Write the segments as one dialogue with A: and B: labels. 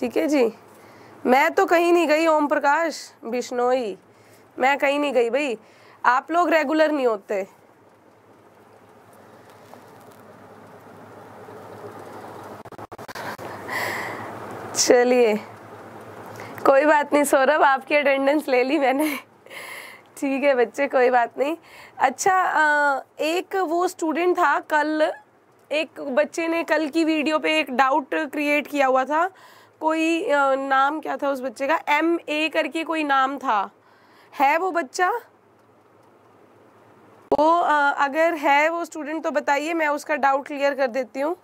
A: ठीक है जी मैं तो कहीं नहीं गई ओम प्रकाश बिश्नोई मैं कहीं नहीं गई भाई आप लोग रेगुलर नहीं होते चलिए कोई बात नहीं सौरभ आपकी अटेंडेंस ले ली मैंने ठीक है बच्चे कोई बात नहीं अच्छा एक वो स्टूडेंट था कल एक बच्चे ने कल की वीडियो पे एक डाउट क्रिएट किया हुआ था कोई नाम क्या था उस बच्चे का एम ए करके कोई नाम था है वो बच्चा वो अगर है वो स्टूडेंट तो बताइए मैं उसका डाउट क्लियर कर देती हूँ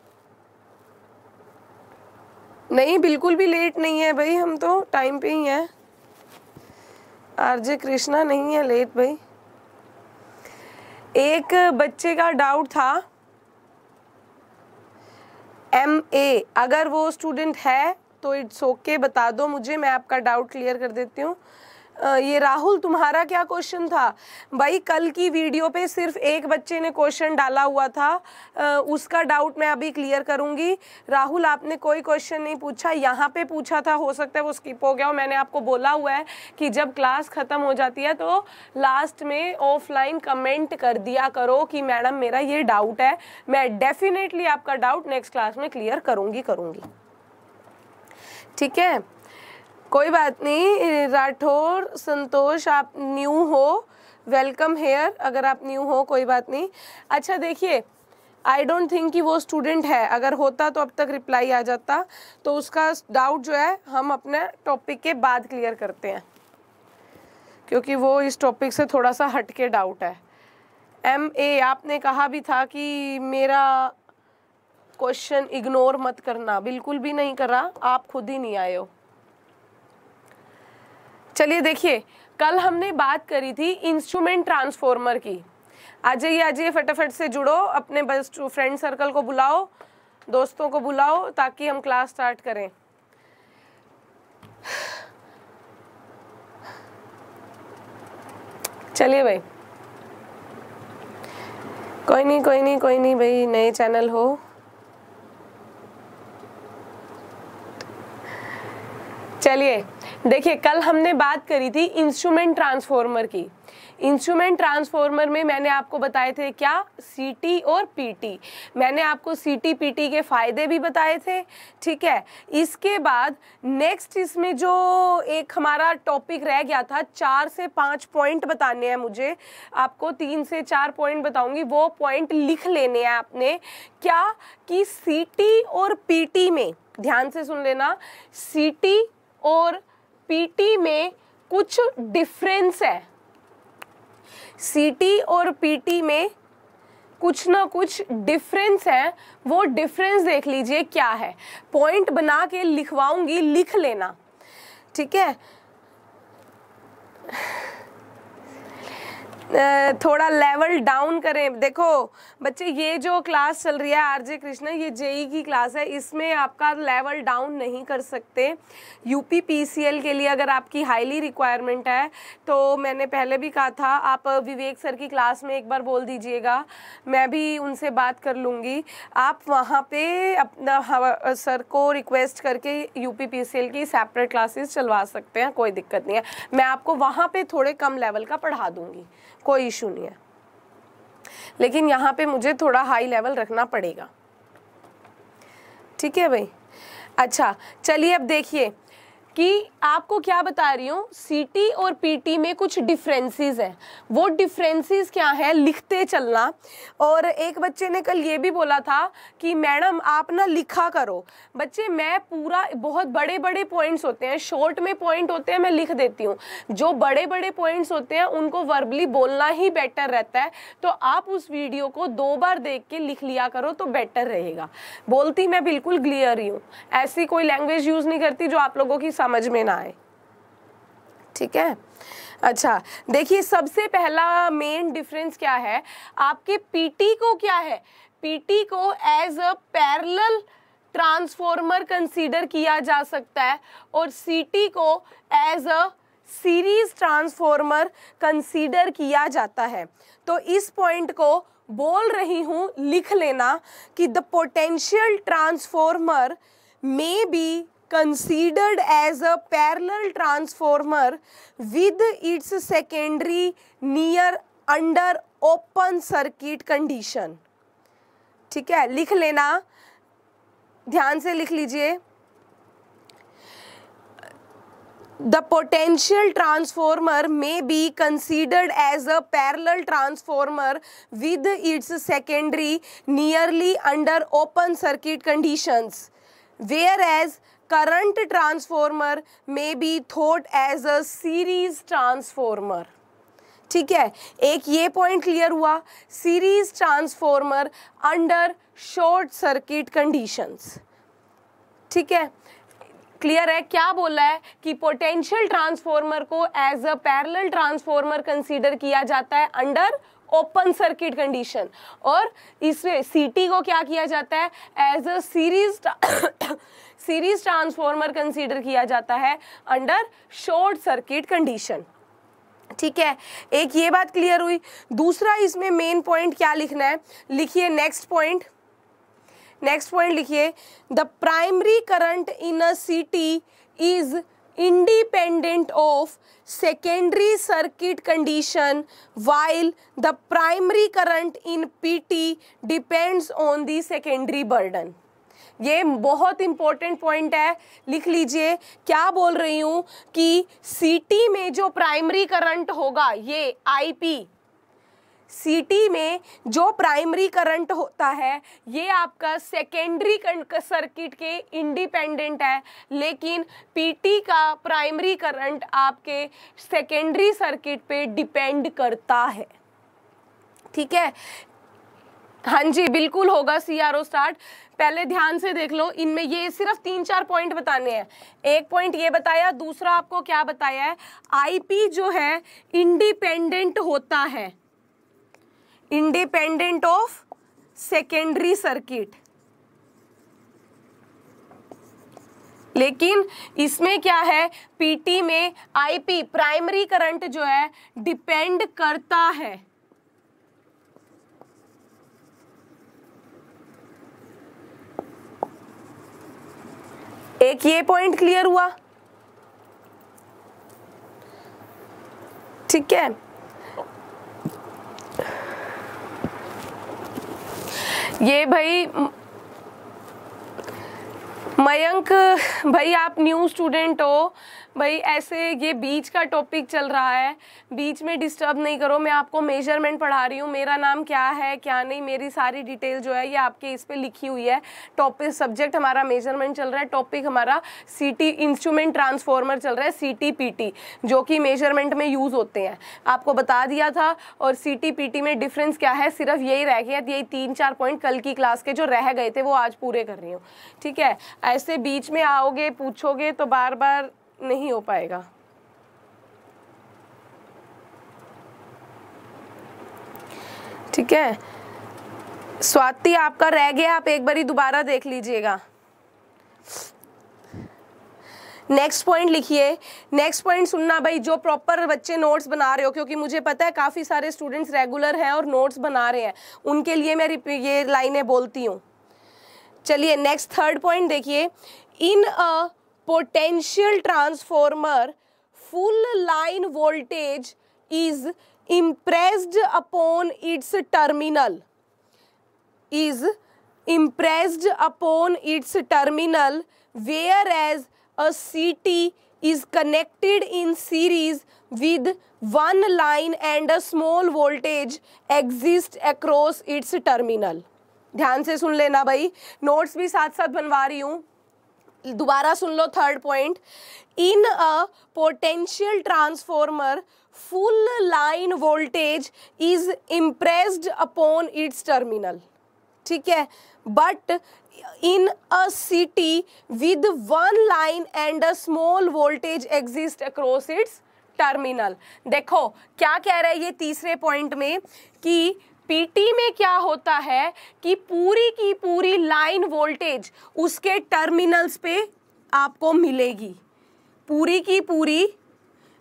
A: नहीं बिल्कुल भी लेट नहीं है भाई हम तो टाइम पे ही हैं आरजे कृष्णा नहीं है लेट भाई एक बच्चे का डाउट था एम ए अगर वो स्टूडेंट है तो इट्स ओके okay, बता दो मुझे मैं आपका डाउट क्लियर कर देती हूँ ये राहुल तुम्हारा क्या क्वेश्चन था भाई कल की वीडियो पे सिर्फ एक बच्चे ने क्वेश्चन डाला हुआ था उसका डाउट मैं अभी क्लियर करूँगी राहुल आपने कोई क्वेश्चन नहीं पूछा यहाँ पे पूछा था हो सकता है वो स्किप हो गया हो मैंने आपको बोला हुआ है कि जब क्लास ख़त्म हो जाती है तो लास्ट में ऑफलाइन कमेंट कर दिया करो कि मैडम मेरा ये डाउट है मैं डेफिनेटली आपका डाउट नेक्स्ट क्लास में क्लियर करूँगी करूँगी ठीक है कोई बात नहीं राठौर संतोष आप न्यू हो वेलकम हेयर अगर आप न्यू हो कोई बात नहीं अच्छा देखिए आई डोंट थिंक कि वो स्टूडेंट है अगर होता तो अब तक रिप्लाई आ जाता तो उसका डाउट जो है हम अपने टॉपिक के बाद क्लियर करते हैं क्योंकि वो इस टॉपिक से थोड़ा सा हटके डाउट है एम ए आपने कहा भी था कि मेरा क्वेश्चन इग्नोर मत करना बिल्कुल भी नहीं करा आप खुद ही नहीं आए हो चलिए देखिए कल हमने बात करी थी इंस्ट्रूमेंट ट्रांसफॉर्मर की आ जाइए आ जाइए फटाफट से जुड़ो अपने बस फ्रेंड सर्कल को बुलाओ दोस्तों को बुलाओ ताकि हम क्लास स्टार्ट करें चलिए भाई कोई नहीं कोई नहीं कोई नहीं भाई नए चैनल हो चलिए देखिए कल हमने बात करी थी इंस्ट्रूमेंट ट्रांसफॉर्मर की इंस्ट्रूमेंट ट्रांसफॉर्मर में मैंने आपको बताए थे क्या सीटी और पीटी मैंने आपको सीटी पीटी के फ़ायदे भी बताए थे ठीक है इसके बाद नेक्स्ट इसमें जो एक हमारा टॉपिक रह गया था चार से पाँच पॉइंट बताने हैं मुझे आपको तीन से चार पॉइंट बताऊंगी वो पॉइंट लिख लेने हैं आपने क्या कि सी और पी में ध्यान से सुन लेना सी और पीटी में कुछ डिफरेंस है सीटी और पीटी में कुछ ना कुछ डिफरेंस है वो डिफरेंस देख लीजिए क्या है पॉइंट बना के लिखवाऊंगी लिख लेना ठीक है थोड़ा लेवल डाउन करें देखो बच्चे ये जो क्लास चल रही है आरजे कृष्णा ये जेई की क्लास है इसमें आपका लेवल डाउन नहीं कर सकते यूपी पीसीएल के लिए अगर आपकी हाईली रिक्वायरमेंट है तो मैंने पहले भी कहा था आप विवेक सर की क्लास में एक बार बोल दीजिएगा मैं भी उनसे बात कर लूँगी आप वहाँ पर अपना हाँ, सर को रिक्वेस्ट करके सी एल की सेपरेट क्लासेस चलवा सकते हैं कोई दिक्कत नहीं है मैं आपको वहाँ पे थोड़े कम लेवल का पढ़ा दूँगी कोई इशू नहीं है लेकिन यहाँ पे मुझे थोड़ा हाई लेवल रखना पड़ेगा ठीक है भाई अच्छा चलिए अब देखिए कि आपको क्या बता रही हूँ सीटी और पीटी में कुछ डिफरेंसेस हैं वो डिफरेंसेस क्या हैं लिखते चलना और एक बच्चे ने कल ये भी बोला था कि मैडम आप ना लिखा करो बच्चे मैं पूरा बहुत बड़े बड़े पॉइंट्स होते हैं शॉर्ट में पॉइंट होते हैं मैं लिख देती हूँ जो बड़े बड़े पॉइंट्स होते हैं उनको वर्बली बोलना ही बेटर रहता है तो आप उस वीडियो को दो बार देख के लिख लिया करो तो बेटर रहेगा बोलती मैं बिल्कुल क्लियर ही हूँ ऐसी कोई लैंग्वेज यूज़ नहीं करती जो आप लोगों की समझ में ना आए ठीक है अच्छा देखिए सबसे पहला मेन डिफरेंस क्या है आपके पीटी को क्या है पीटी को as a parallel transformer consider किया जा सकता है और सीटी को as a series transformer consider किया जाता है तो इस पॉइंट को बोल रही हूँ लिख लेना कि the potential transformer may be considered as a parallel transformer with its secondary near under open circuit condition ठीक है लिख लेना ध्यान से लिख लीजिए the potential transformer may be considered as a parallel transformer with its secondary nearly under open circuit conditions whereas current transformer may be thought as a series transformer ठीक है एक ये पॉइंट क्लियर हुआ series transformer under short circuit conditions ठीक है clear है क्या बोला है कि पोटेंशियल ट्रांसफॉर्मर को as a parallel transformer consider किया जाता है अंडर ओपन सर्किट कंडीशन और इसमें सीटी को क्या किया जाता है as a series series transformer consider किया जाता है अंडर शॉर्ट सर्किट कंडीशन ठीक है एक ये बात क्लियर हुई दूसरा इसमें मेन पॉइंट क्या लिखना है लिखिए नेक्स्ट पॉइंट नेक्स्ट पॉइंट लिखिए the primary current in a CT is independent of secondary circuit condition while the primary current in PT depends on the secondary burden ये बहुत इंपॉर्टेंट पॉइंट है लिख लीजिए क्या बोल रही हूं कि सिटी में जो प्राइमरी करंट होगा ये आईपी सिटी में जो प्राइमरी करंट होता है ये आपका सेकेंडरी सर्किट के इंडिपेंडेंट है लेकिन पीटी का प्राइमरी करंट आपके सेकेंडरी सर्किट पे डिपेंड करता है ठीक है हाँ जी बिल्कुल होगा सीआरओ आर स्टार्ट पहले ध्यान से देख लो इनमें ये सिर्फ तीन चार पॉइंट बताने हैं एक पॉइंट ये बताया दूसरा आपको क्या बताया है आईपी जो है इंडिपेंडेंट होता है इंडिपेंडेंट ऑफ सेकेंडरी सर्किट लेकिन इसमें क्या है पीटी में आईपी प्राइमरी करंट जो है डिपेंड करता है एक ये पॉइंट क्लियर हुआ ठीक है ये भाई मयंक भाई आप न्यू स्टूडेंट हो भाई ऐसे ये बीच का टॉपिक चल रहा है बीच में डिस्टर्ब नहीं करो मैं आपको मेजरमेंट पढ़ा रही हूँ मेरा नाम क्या है क्या नहीं मेरी सारी डिटेल जो है ये आपके इस पर लिखी हुई है टॉपिक सब्जेक्ट हमारा मेजरमेंट चल रहा है टॉपिक हमारा सी इंस्ट्रूमेंट ट्रांसफॉर्मर चल रहा है सी जो कि मेजरमेंट में यूज़ होते हैं आपको बता दिया था और सी में डिफरेंस क्या है सिर्फ यही रह गया यही तीन चार पॉइंट कल की क्लास के जो रह गए थे वो आज पूरे कर रही हूँ ठीक है ऐसे बीच में आओगे पूछोगे तो बार बार नहीं हो पाएगा ठीक है स्वाति आपका रह गया आप एक बारी दोबारा देख लीजिएगा नेक्स्ट पॉइंट लिखिए नेक्स्ट पॉइंट सुनना भाई जो प्रॉपर बच्चे नोट्स बना रहे हो क्योंकि मुझे पता है काफ़ी सारे स्टूडेंट्स रेगुलर हैं और नोट्स बना रहे हैं उनके लिए मैं ये लाइनें बोलती हूँ चलिए नेक्स्ट थर्ड पॉइंट देखिए इन अ potential transformer full line voltage is impressed upon its terminal is impressed upon its terminal whereas a CT is connected in series with one line and a small voltage exists across its terminal ध्यान से सुन लेना भाई notes भी साथ साथ बनवा रही हूँ दोबारा सुन लो third point in a potential transformer full line voltage is impressed upon its terminal ठीक है but in a CT with one line and a small voltage exist across its terminal देखो क्या कह रहा है ये तीसरे पॉइंट में कि पीटी में क्या होता है कि पूरी की पूरी लाइन वोल्टेज उसके टर्मिनल्स पे आपको मिलेगी पूरी की पूरी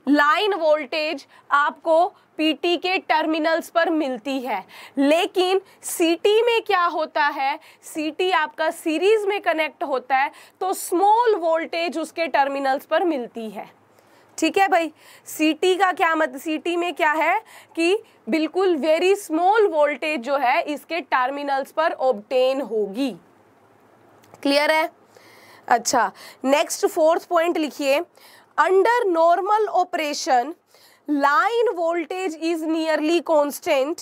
A: लाइन वोल्टेज आपको पीटी के टर्मिनल्स पर मिलती है लेकिन सीटी में क्या होता है सीटी आपका सीरीज में कनेक्ट होता है तो स्मॉल वोल्टेज उसके टर्मिनल्स पर मिलती है ठीक है भाई सीटी का क्या मत सीटी में क्या है कि बिल्कुल वेरी स्मॉल वोल्टेज जो है इसके टर्मिनल्स पर ऑब्टेन होगी क्लियर है अच्छा नेक्स्ट फोर्थ पॉइंट लिखिए under normal operation line voltage is nearly constant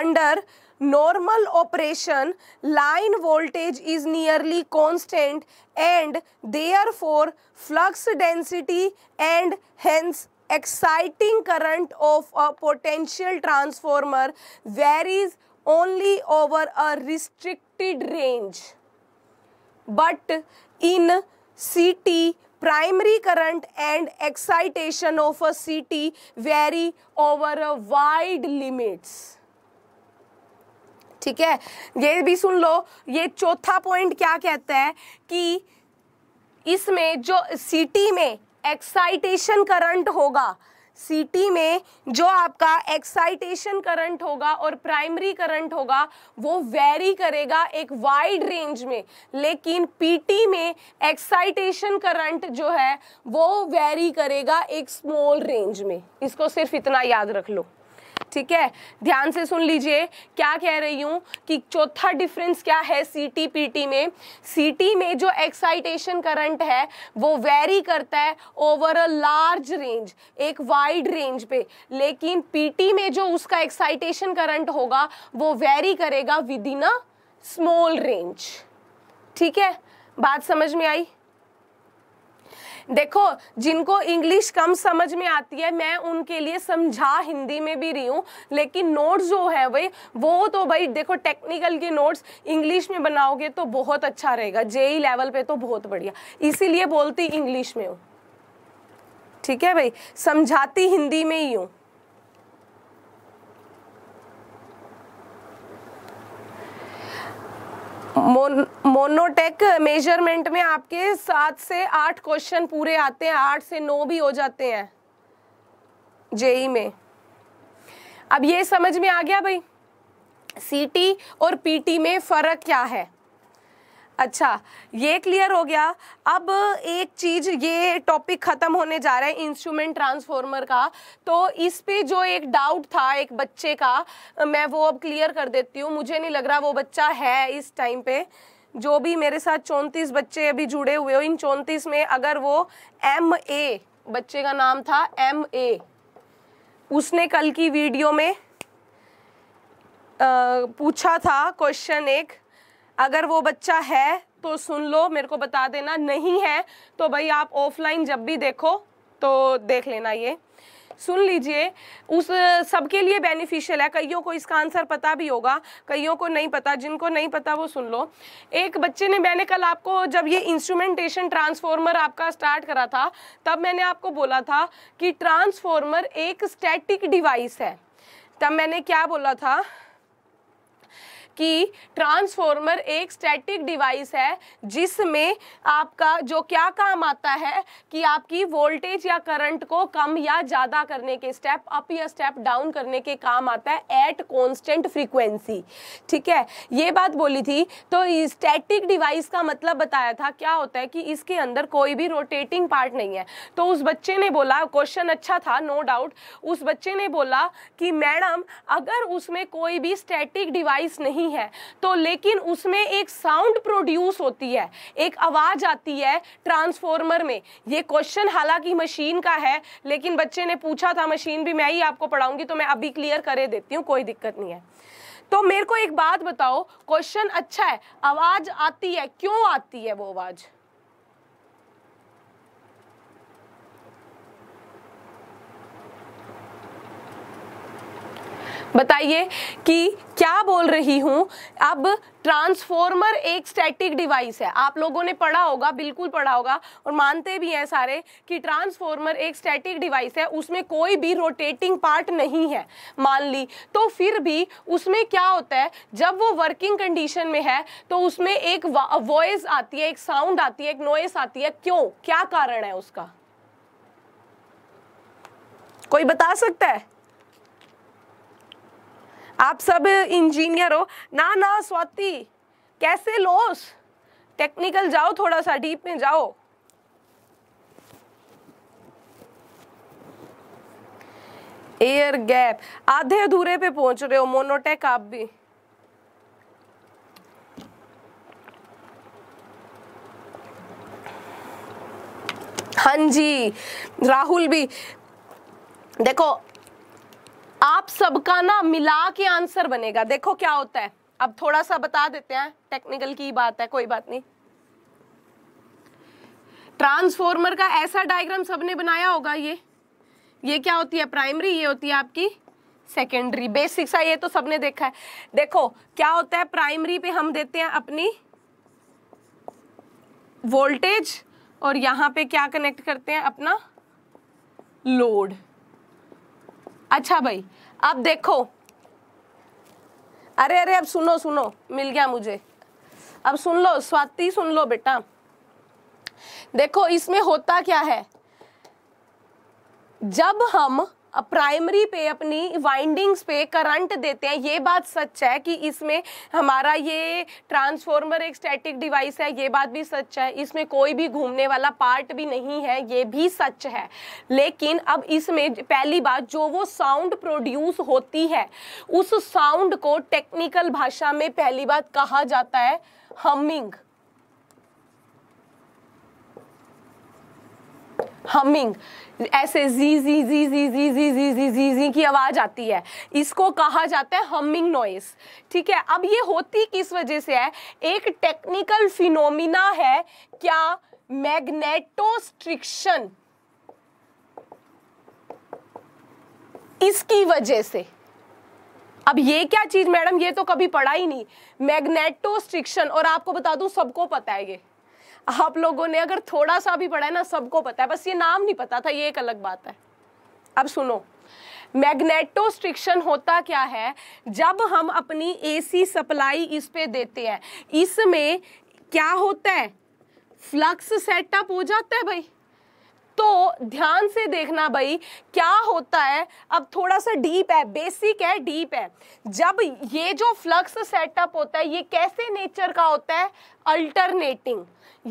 A: under normal operation line voltage is nearly constant and therefore flux density and hence exciting current of a potential transformer varies only over a restricted range. But in CT, primary current and excitation of a CT vary over a wide limits. ठीक है ये भी सुन लो ये चौथा point क्या कहता है कि इसमें जो सिटी में एक्साइटेशन करंट होगा सिटी में जो आपका एक्साइटेशन करंट होगा और प्राइमरी करंट होगा वो वेरी करेगा एक वाइड रेंज में लेकिन पीटी में एक्साइटेशन करंट जो है वो वेरी करेगा एक स्मॉल रेंज में इसको सिर्फ इतना याद रख लो ठीक है ध्यान से सुन लीजिए क्या कह रही हूँ कि चौथा डिफरेंस क्या है सीटी पीटी में सीटी में जो एक्साइटेशन करंट है वो वेरी करता है ओवर अ लार्ज रेंज एक वाइड रेंज पे लेकिन पीटी में जो उसका एक्साइटेशन करंट होगा वो वेरी करेगा within a small range ठीक है बात समझ में आई देखो जिनको इंग्लिश कम समझ में आती है मैं उनके लिए समझा हिंदी में भी रही हूँ लेकिन नोट्स जो है भाई वो तो भाई देखो टेक्निकल के नोट्स इंग्लिश में बनाओगे तो बहुत अच्छा रहेगा जेई लेवल e पे तो बहुत बढ़िया इसीलिए बोलती इंग्लिश में हूँ ठीक है भाई समझाती हिंदी में ही हूँ मोनोटेक मेजरमेंट में आपके सात से आठ क्वेश्चन पूरे आते हैं आठ से नौ भी हो जाते हैं जेई में अब ये समझ में आ गया भाई सीटी और पीटी में फ़र्क क्या है अच्छा ये क्लियर हो गया अब एक चीज ये टॉपिक खत्म होने जा रहा है इंस्ट्रूमेंट ट्रांसफॉर्मर का तो इस पे जो एक डाउट था एक बच्चे का मैं वो अब क्लियर कर देती हूँ मुझे नहीं लग रहा वो बच्चा है इस टाइम पे जो भी मेरे साथ चौंतीस बच्चे अभी जुड़े हुए हो इन चौंतीस में अगर वो एम ए बच्चे का नाम था एम ए उसने कल की वीडियो में आ, पूछा था क्वेश्चन एक अगर वो बच्चा है तो सुन लो मेरे को बता देना नहीं है तो भाई आप ऑफलाइन जब भी देखो तो देख लेना ये सुन लीजिए उस सबके लिए बेनिफिशियल है कईयों को इसका आंसर पता भी होगा कईयों को नहीं पता जिनको नहीं पता वो सुन लो एक बच्चे ने मैंने कल आपको जब ये इंस्ट्रूमेंटेशन ट्रांसफॉर्मर आपका स्टार्ट करा था तब मैंने आपको बोला था कि ट्रांसफॉर्मर एक स्टैटिक डिवाइस है तब मैंने क्या बोला था कि ट्रांसफॉर्मर एक स्टैटिक डिवाइस है जिसमें आपका जो क्या काम आता है कि आपकी वोल्टेज या करंट को कम या ज़्यादा करने के स्टेप अप या स्टेप डाउन करने के काम आता है एट कॉन्स्टेंट फ्रीक्वेंसी ठीक है ये बात बोली थी तो स्टैटिक डिवाइस का मतलब बताया था क्या होता है कि इसके अंदर कोई भी रोटेटिंग पार्ट नहीं है तो उस बच्चे ने बोला क्वेश्चन अच्छा था नो no डाउट उस बच्चे ने बोला कि मैडम अगर उसमें कोई भी स्टैटिक डिवाइस नहीं नहीं है तो लेकिन उसमें एक साउंड प्रोड्यूस होती है एक आवाज़ आती है ट्रांसफॉर्मर में ये क्वेश्चन हालांकि मशीन का है लेकिन बच्चे ने पूछा था मशीन भी मैं ही आपको पढ़ाऊंगी तो मैं अभी क्लियर करे देती हूँ कोई दिक्कत नहीं है तो मेरे को एक बात बताओ क्वेश्चन अच्छा है आवाज़ आती है क्यों आती है वो आवाज़ बताइए कि क्या बोल रही हूँ अब ट्रांसफॉर्मर एक स्टैटिक डिवाइस है आप लोगों ने पढ़ा होगा बिल्कुल पढ़ा होगा और मानते भी हैं सारे कि ट्रांसफॉर्मर एक स्टैटिक डिवाइस है उसमें कोई भी रोटेटिंग पार्ट नहीं है मान ली तो फिर भी उसमें क्या होता है जब वो वर्किंग कंडीशन में है तो उसमें एक वॉइस आती है एक साउंड आती है एक नॉइस आती है क्यों क्या कारण है उसका कोई बता सकता है आप सब इंजीनियर हो ना ना स्वाति कैसे लोस टेक्निकल जाओ थोड़ा सा डीप में जाओ एयर गैप आधे अधूरे पे पहुंच रहे हो मोनोटेक आप भी हाँ जी राहुल भी देखो आप सबका ना मिला के आंसर बनेगा देखो क्या होता है अब थोड़ा सा बता देते हैं टेक्निकल की बात है कोई बात नहीं ट्रांसफॉर्मर का ऐसा डायग्राम सबने बनाया होगा ये ये क्या होती है प्राइमरी ये होती है आपकी सेकेंडरी बेसिक सा ये तो सबने देखा है देखो क्या होता है प्राइमरी पे हम देते हैं अपनी वोल्टेज और यहां पे क्या कनेक्ट करते हैं अपना लोड अच्छा भाई अब देखो अरे अरे अब सुनो सुनो मिल गया मुझे अब सुन लो स्वाति सुन लो बेटा देखो इसमें होता क्या है जब हम प्राइमरी पे अपनी वाइंडिंग्स पे करंट देते हैं ये बात सच है कि इसमें हमारा ये ट्रांसफॉर्मर एक स्टैटिक डिवाइस है ये बात भी सच है इसमें कोई भी घूमने वाला पार्ट भी नहीं है ये भी सच है लेकिन अब इसमें पहली बात जो वो साउंड प्रोड्यूस होती है उस साउंड को टेक्निकल भाषा में पहली बात कहा जाता है हमिंग हमिंग ऐसे जी जी जी जी जी जी जी जी जी जी की आवाज़ आती है इसको कहा जाता है हमिंग नॉइस ठीक है अब ये होती किस वजह से है एक टेक्निकल फिनोमिना है क्या मैग्नेटोस्ट्रिक्शन इसकी वजह से अब ये क्या चीज़ मैडम ये तो कभी पढ़ा ही नहीं मैग्नेटोस्ट्रिक्शन और आपको बता दूं सबको पता है ये आप लोगों ने अगर थोड़ा सा भी पढ़ा है ना सबको पता है बस ये नाम नहीं पता था ये एक अलग बात है अब सुनो मैग्नेटोस्ट्रिक्शन होता क्या है जब हम अपनी एसी सप्लाई इस पे देते हैं इसमें क्या होता है फ्लक्स सेटअप हो जाता है भाई तो ध्यान से देखना भाई क्या होता है अब थोड़ा सा डीप है बेसिक है डीप है जब ये जो फ्लक्स सेटअप होता है ये कैसे नेचर का होता है अल्टरनेटिंग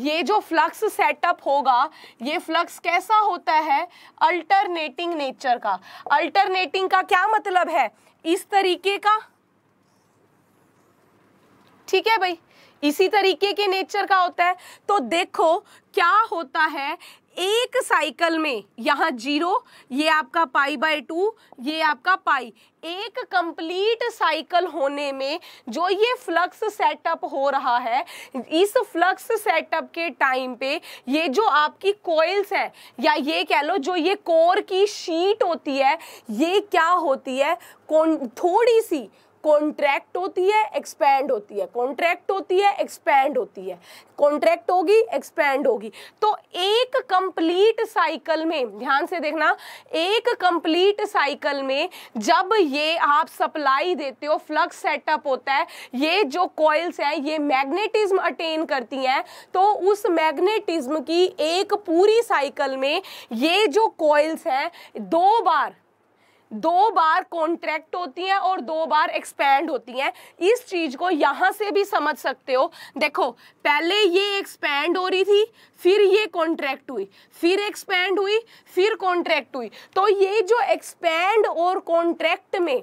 A: ये जो फ्लक्स सेटअप होगा ये फ्लक्स कैसा होता है अल्टरनेटिंग नेचर का अल्टरनेटिंग का क्या मतलब है इस तरीके का ठीक है भाई इसी तरीके के नेचर का होता है तो देखो क्या होता है एक साइकिल में यहाँ जीरो ये आपका पाई बाय टू ये आपका पाई एक कंप्लीट साइकिल होने में जो ये फ्लक्स सेटअप हो रहा है इस फ्लक्स सेटअप के टाइम पे ये जो आपकी कोयल्स है या ये कह लो जो ये कोर की शीट होती है ये क्या होती है कौन थोड़ी सी कॉन्ट्रैक्ट होती है एक्सपैंड होती है कॉन्ट्रैक्ट होती है एक्सपैंड होती है कॉन्ट्रैक्ट होगी एक्सपैंड होगी तो एक कंप्लीट साइकिल में ध्यान से देखना एक कंप्लीट साइकिल में जब ये आप सप्लाई देते हो फ्लक्स सेटअप होता है ये जो कॉइल्स हैं ये मैग्नेटिज्म अटेन करती हैं तो उस मैग्नेटिज्म की एक पूरी साइकिल में ये जो कॉइल्स हैं दो बार दो बार कॉन्ट्रैक्ट होती हैं और दो बार एक्सपैंड होती हैं इस चीज़ को यहाँ से भी समझ सकते हो देखो पहले ये एक्सपैंड हो रही थी फिर ये कॉन्ट्रैक्ट हुई फिर एक्सपैंड हुई फिर कॉन्ट्रैक्ट हुई तो ये जो एक्सपैंड और कॉन्ट्रैक्ट में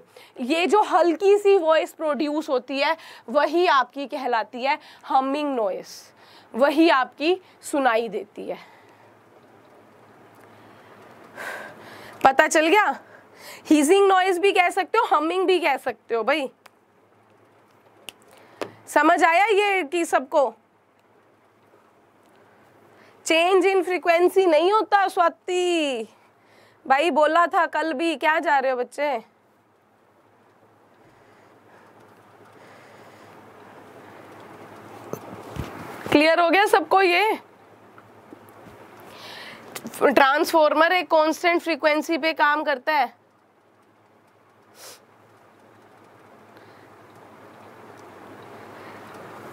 A: ये जो हल्की सी वॉइस प्रोड्यूस होती है वही आपकी कहलाती है हमिंग नॉइस वही आपकी सुनाई देती है पता चल गया हीजिंग नॉइज भी कह सकते हो हमिंग भी कह सकते हो भाई समझ आया ये की सबको चेंज इन फ्रीक्वेंसी नहीं होता स्वाति भाई बोला था कल भी क्या जा रहे हो बच्चे क्लियर हो गया सबको ये ट्रांसफॉर्मर एक कांस्टेंट फ्रीक्वेंसी पे काम करता है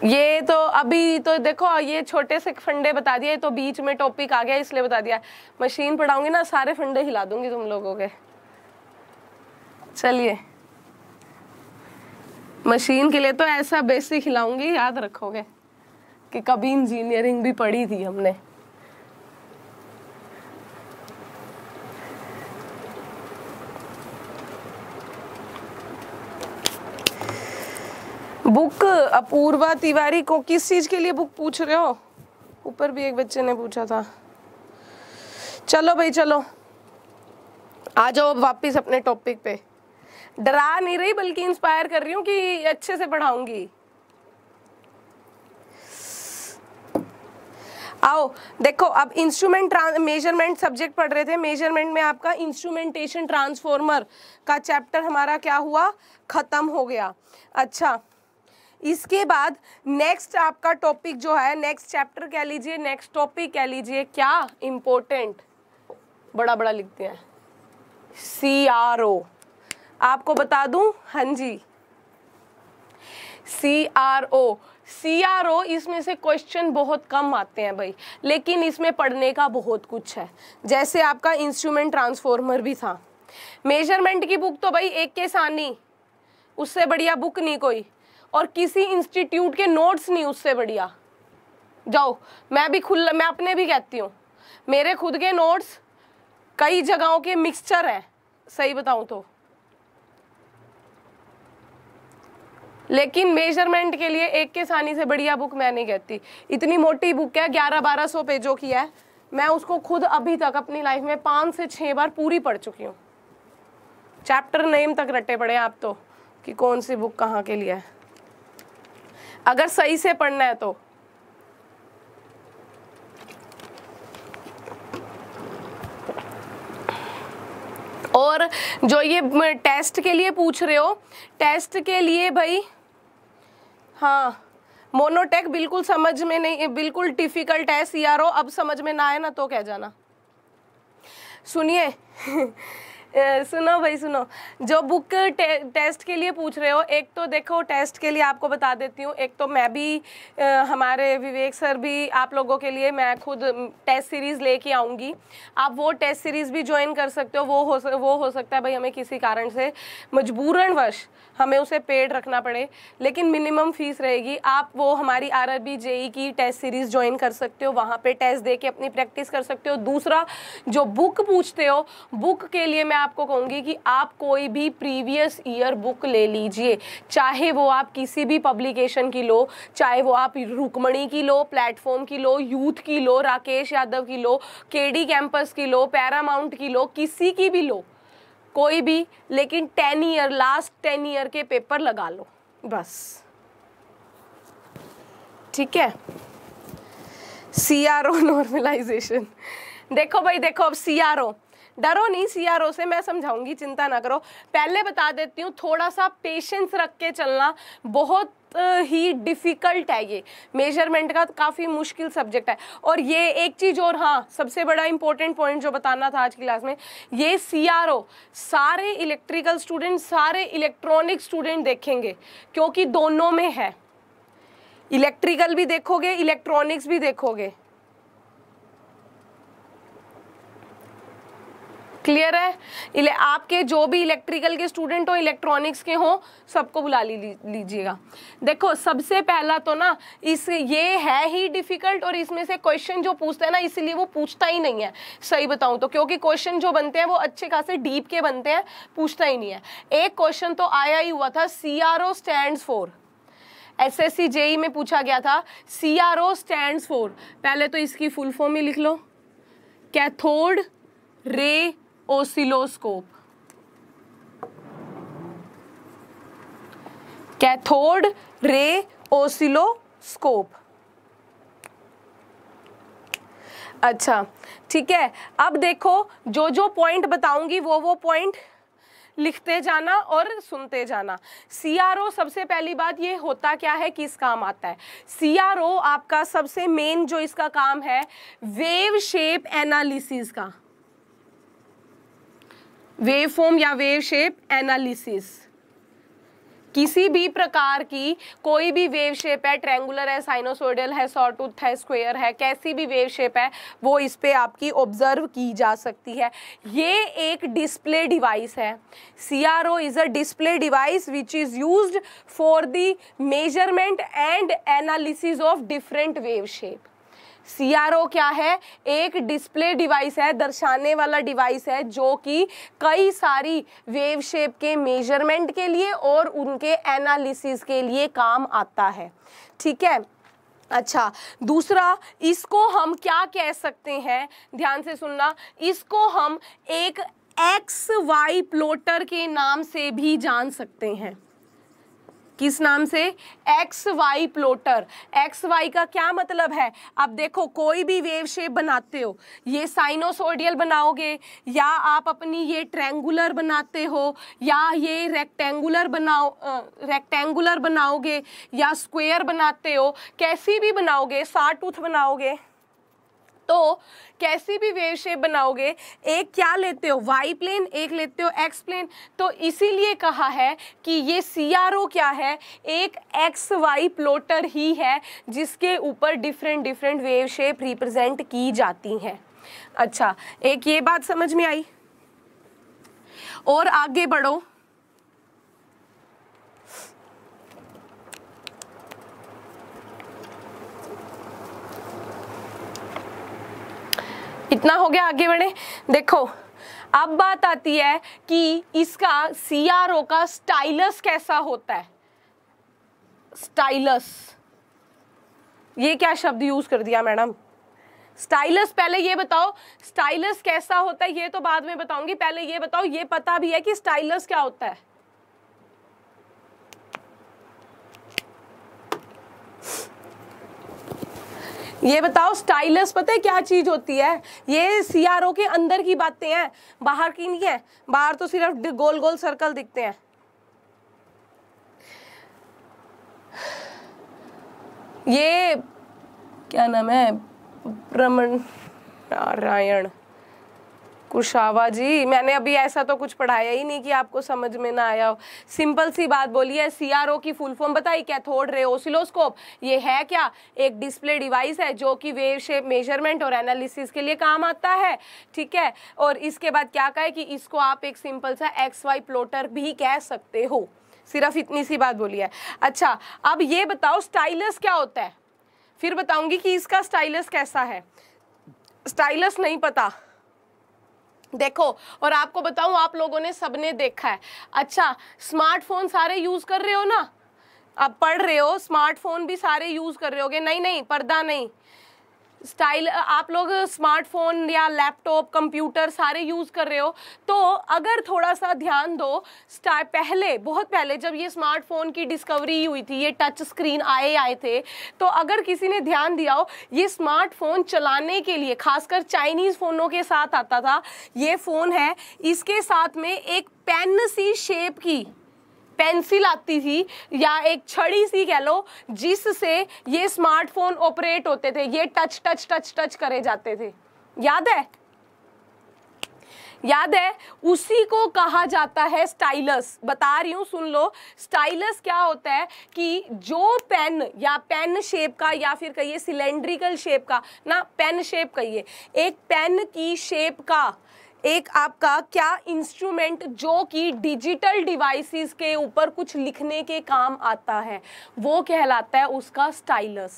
A: ये तो अभी तो देखो ये छोटे से फंडे बता दिए तो बीच में टॉपिक आ गया इसलिए बता दिया मशीन पढ़ाऊंगी ना सारे फंडे हिला दूंगी तुम लोगों के चलिए मशीन के लिए तो ऐसा बेसिक हिलाऊंगी याद रखोगे कि कभी इंजीनियरिंग भी पढ़ी थी हमने बुक अपूर्वा तिवारी को किस चीज़ के लिए बुक पूछ रहे हो ऊपर भी एक बच्चे ने पूछा था चलो भाई चलो आ जाओ वापिस अपने टॉपिक पे डरा नहीं रही बल्कि इंस्पायर कर रही हूँ कि अच्छे से पढ़ाऊंगी आओ देखो अब इंस्ट्रूमेंट मेजरमेंट सब्जेक्ट पढ़ रहे थे मेजरमेंट में आपका इंस्ट्रूमेंटेशन ट्रांसफॉर्मर का चैप्टर हमारा क्या हुआ ख़त्म हो गया अच्छा इसके बाद नेक्स्ट आपका टॉपिक जो है नेक्स्ट चैप्टर कह लीजिए नेक्स्ट टॉपिक कह लीजिए क्या इम्पोर्टेंट बड़ा बड़ा लिखते हैं सी आर ओ आपको बता दूं हाँ जी सी आर ओ सी आर ओ इसमें से क्वेश्चन बहुत कम आते हैं भाई लेकिन इसमें पढ़ने का बहुत कुछ है जैसे आपका इंस्ट्रूमेंट ट्रांसफॉर्मर भी था मेजरमेंट की बुक तो भाई एक के सानी उससे बढ़िया बुक नहीं कोई और किसी इंस्टीट्यूट के नोट्स नहीं उससे बढ़िया जाओ मैं भी खुल मैं अपने भी कहती हूँ मेरे खुद के नोट्स कई जगहों के मिक्सचर हैं सही बताऊँ तो लेकिन मेजरमेंट के लिए एक के सानी से बढ़िया बुक मैं नहीं कहती इतनी मोटी बुक है ग्यारह बारह सौ पेजों की है मैं उसको खुद अभी तक अपनी लाइफ में पाँच से छः बार पूरी पढ़ चुकी हूँ चैप्टर नेम तक रटे पड़े आप तो कि कौन सी बुक कहाँ के लिए है अगर सही से पढ़ना है तो और जो ये टेस्ट के लिए पूछ रहे हो टेस्ट के लिए भाई हाँ मोनोटेक बिल्कुल समझ में नहीं बिल्कुल डिफिकल्ट है सीआरओ अब समझ में ना आए ना तो कह जाना सुनिए सुनो भाई सुनो जो बुक टे, टेस्ट के लिए पूछ रहे हो एक तो देखो टेस्ट के लिए आपको बता देती हूँ एक तो मैं भी आ, हमारे विवेक सर भी आप लोगों के लिए मैं खुद टेस्ट सीरीज़ लेके आऊँगी आप वो टेस्ट सीरीज़ भी ज्वाइन कर सकते हो वो हो वो हो सकता है भाई हमें किसी कारण से मजबूरन वश हमें उसे पेड रखना पड़े लेकिन मिनिमम फीस रहेगी आप वो हमारी आर आर बी की टेस्ट सीरीज़ ज्वाइन कर सकते हो वहाँ पर टेस्ट दे के अपनी प्रैक्टिस कर सकते हो दूसरा जो बुक पूछते हो बुक के लिए मैं आपको कहूँगी कि आप कोई भी प्रीवियस ईयर बुक ले लीजिए चाहे वो आप किसी भी पब्लिकेशन की लो चाहे वो आप रुकमणी की लो प्लेटफॉर्म की लो यूथ की लो राकेश यादव की लो केडी कैंपस की लो पैरामाउंट की लो किसी की भी लो कोई भी लेकिन ten year last ten year के पेपर लगा लो बस ठीक है सी आर ओ नॉर्मलाइजेशन देखो भाई देखो अब सी आर ओ डरो नहीं सी आर ओ से मैं समझाऊंगी चिंता ना करो पहले बता देती हूँ थोड़ा सा पेशेंस रख के चलना बहुत ही डिफ़िकल्ट है ये मेजरमेंट का काफ़ी मुश्किल सब्जेक्ट है और ये एक चीज़ और हाँ सबसे बड़ा इंपॉर्टेंट पॉइंट जो बताना था आज की क्लास में ये सी सारे इलेक्ट्रिकल स्टूडेंट सारे इलेक्ट्रॉनिक स्टूडेंट देखेंगे क्योंकि दोनों में है इलेक्ट्रिकल भी देखोगे इलेक्ट्रॉनिक्स भी देखोगे क्लियर है आपके जो भी इलेक्ट्रिकल के स्टूडेंट हो इलेक्ट्रॉनिक्स के हो सबको बुला ली, लीजिएगा देखो सबसे पहला तो ना इस ये है ही डिफिकल्ट और इसमें से क्वेश्चन जो पूछता है ना इसलिए वो पूछता ही नहीं है सही बताऊँ तो क्योंकि क्वेश्चन जो बनते हैं वो अच्छे खासे डीप के बनते हैं पूछता ही नहीं है एक क्वेश्चन तो आया ही हुआ था C R O stand for S S C JE में पूछा गया था C R O stand for पहले तो इसकी फुल फॉर्म ही लिख लो cathode ray oscilloscope cathode ray oscilloscope अच्छा ठीक है अब देखो जो जो पॉइंट बताऊंगी वो वो पॉइंट लिखते जाना और सुनते जाना सी आर ओ सबसे पहली बात ये होता क्या है किस काम आता है सी आर ओ आपका सबसे मेन जो इसका काम है वेव शेप एनालिसिस का वेव फॉर्म या वेव शेप एनालिसिस किसी भी प्रकार की कोई भी वेव शेप है ट्रेंगुलर है साइनोसोडियल है सॉटूथ है स्क्वेयर है कैसी भी वेव शेप है वो इस पर आपकी ऑब्जर्व की जा सकती है ये एक डिस्प्ले डिवाइस है C R O is a display device which is use for the measurement and analysis of different wave shape CRO क्या है एक डिस्प्ले डिवाइस है दर्शाने वाला डिवाइस है जो कि कई सारी वेव शेप के मेजरमेंट के लिए और उनके एनालिसिस के लिए काम आता है ठीक है अच्छा दूसरा इसको हम क्या कह सकते हैं ध्यान से सुनना इसको हम एक एक्स वाई प्लोटर के नाम से भी जान सकते हैं किस नाम से X Y plotter X Y का क्या मतलब है आप देखो कोई भी वेव शेप बनाते हो ये साइनोसोडियल बनाओगे या आप अपनी ये ट्रैंगुलर बनाते हो या ये रेक्टेंगुलर बनाओ रेक्टेंगुलर बनाओगे या स्क्वेयर बनाते हो कैसी भी बनाओगे टूथ बनाओगे तो कैसी भी वेव शेप बनाओगे एक क्या लेते हो वाई प्लेन एक लेते हो एक्स प्लेन तो इसीलिए कहा है कि ये सी क्या है एक एक्स वाई प्लोटर ही है जिसके ऊपर different different wave shape represent की जाती हैं अच्छा एक ये बात समझ में आई और आगे बढ़ो इतना हो गया आगे बढ़े देखो अब बात आती है कि इसका सी का स्टाइलस कैसा होता है स्टाइलस ये क्या शब्द यूज कर दिया मैडम स्टाइलस पहले ये बताओ स्टाइलस कैसा होता है ये तो बाद में बताऊंगी पहले ये बताओ ये पता भी है कि स्टाइलस क्या होता है ये बताओ स्टाइलस पता है क्या चीज़ होती है ये सीआरओ के अंदर की बातें हैं बाहर की नहीं है बाहर तो सिर्फ गोल गोल सर्कल दिखते हैं ये क्या नाम है प्रमण नारायण कुशावा जी मैंने अभी ऐसा तो कुछ पढ़ाया ही नहीं कि आपको समझ में ना आया हो सिंपल सी बात बोली है सीआरओ की फुल फॉर्म बताई कैथोड रे ओसिलोस्कोप ये है क्या एक डिस्प्ले डिवाइस है जो कि वेव शेप मेजरमेंट और एनालिसिस के लिए काम आता है ठीक है और इसके बाद क्या कहे कि इसको आप एक सिंपल सा एक्स वाई प्लोटर भी कह सकते हो सिर्फ इतनी सी बात बोली है अच्छा अब ये बताओ स्टाइलस क्या होता है फिर बताऊंगी कि इसका स्टाइलस कैसा है स्टाइलस नहीं पता देखो और आपको बताऊं आप लोगों ने सबने देखा है अच्छा स्मार्टफोन सारे यूज़ कर रहे हो ना आप पढ़ रहे हो स्मार्टफोन भी सारे यूज़ कर रहे होगे नहीं नहीं पर्दा नहीं स्टाइल आप लोग स्मार्टफोन या लैपटॉप कंप्यूटर सारे यूज़ कर रहे हो तो अगर थोड़ा सा ध्यान दो स्टाइल पहले बहुत पहले जब ये स्मार्टफोन की डिस्कवरी हुई थी ये टच स्क्रीन आए आए थे तो अगर किसी ने ध्यान दिया हो ये स्मार्टफोन चलाने के लिए खासकर चाइनीज़ फ़ोनों के साथ आता था ये फ़ोन है इसके साथ में एक पेन सी शेप की पेंसिल आती थी या एक छड़ी सी कह लो जिससे ये स्मार्टफोन ऑपरेट होते थे ये टच टच टच टच करे जाते थे याद है याद है उसी को कहा जाता है स्टाइलस बता रही हूँ सुन लो स्टाइलस क्या होता है कि जो पेन या पेन शेप का या फिर कहिए सिलेंड्रिकल शेप का ना पेन शेप कहिए एक पेन की शेप का एक आपका क्या इंस्ट्रूमेंट जो कि डिजिटल डिवाइसेस के ऊपर कुछ लिखने के काम आता है वो कहलाता है उसका स्टाइलस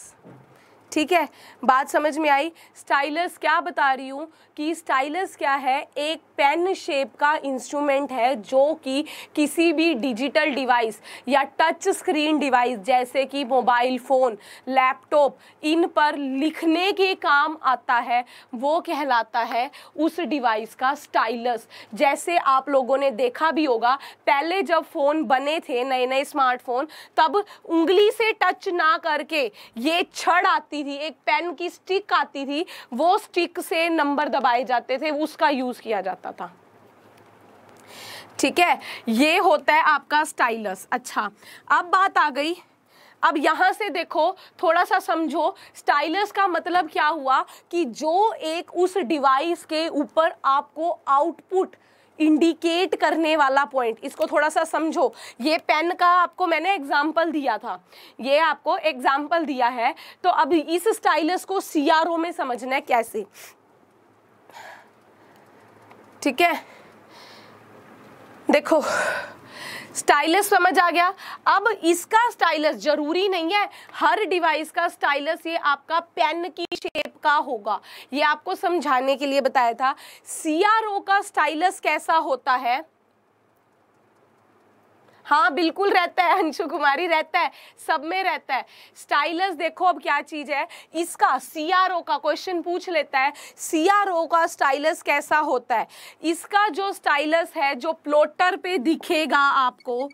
A: ठीक है बात समझ में आई स्टाइलस क्या बता रही हूँ कि स्टाइलस क्या है एक पेन शेप का इंस्ट्रूमेंट है जो कि किसी भी डिजिटल डिवाइस या टच स्क्रीन डिवाइस जैसे कि मोबाइल फ़ोन लैपटॉप इन पर लिखने के काम आता है वो कहलाता है उस डिवाइस का स्टाइलस जैसे आप लोगों ने देखा भी होगा पहले जब फ़ोन बने थे नए नए स्मार्टफोन तब उंगली से टच ना करके ये छड़ आती थी एक पेन की स्टिक आती थी वो स्टिक से नंबर दबाए जाते थे उसका यूज़ किया जाता सकता था ठीक है ये होता है आपका स्टाइलस अच्छा अब बात आ गई अब यहाँ से देखो थोड़ा सा समझो स्टाइलस का मतलब क्या हुआ कि जो एक उस डिवाइस के ऊपर आपको आउटपुट इंडिकेट करने वाला पॉइंट इसको थोड़ा सा समझो ये पेन का आपको मैंने एग्जाम्पल दिया था ये आपको एग्जाम्पल दिया है तो अब इस स्टाइलस को सीआरओ में समझना है कैसे ठीक है देखो स्टाइलस समझ आ गया अब इसका स्टाइलस जरूरी नहीं है हर डिवाइस का स्टाइलस ये आपका पेन की शेप का होगा ये आपको समझाने के लिए बताया था सीआरओ का स्टाइलस कैसा होता है हाँ बिल्कुल रहता है अंशु कुमारी रहता है सब में रहता है स्टाइलस देखो अब क्या चीज़ है इसका सी का क्वेश्चन पूछ लेता है सी का स्टाइलस कैसा होता है इसका जो स्टाइलस है जो प्लोटर पे दिखेगा आपको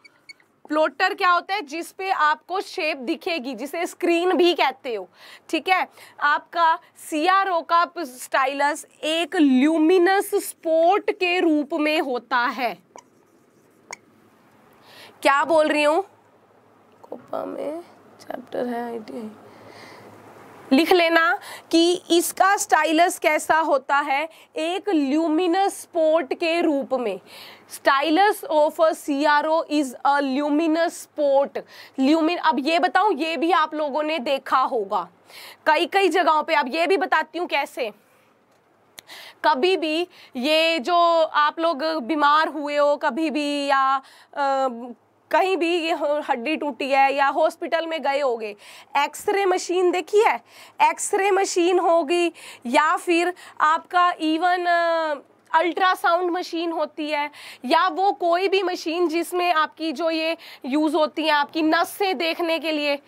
A: प्लोटर क्या होता है जिस पे आपको शेप दिखेगी जिसे स्क्रीन भी कहते हो ठीक है आपका सी आर ओ का स्टाइलस एक ल्यूमिनस स्पोर्ट के रूप में होता है क्या बोल रही हूँ कोपा में चैप्टर है आई लिख लेना कि इसका स्टाइलस कैसा होता है एक ल्यूमिनस पोर्ट के रूप में stylus of a C R O is a luminous sport ल्यूमिन अब ये बताऊं ये भी आप लोगों ने देखा होगा कई कई जगहों पे अब ये भी बताती हूँ कैसे कभी भी ये जो आप लोग बीमार हुए हो कभी भी या आ, कहीं भी ये हड्डी टूटी है या हॉस्पिटल में गए होगे एक्सरे मशीन देखी है एक्सरे मशीन होगी या फिर आपका इवन अल्ट्रासाउंड मशीन होती है या वो कोई भी मशीन जिसमें आपकी जो ये यूज़ होती हैं आपकी नस से देखने के लिए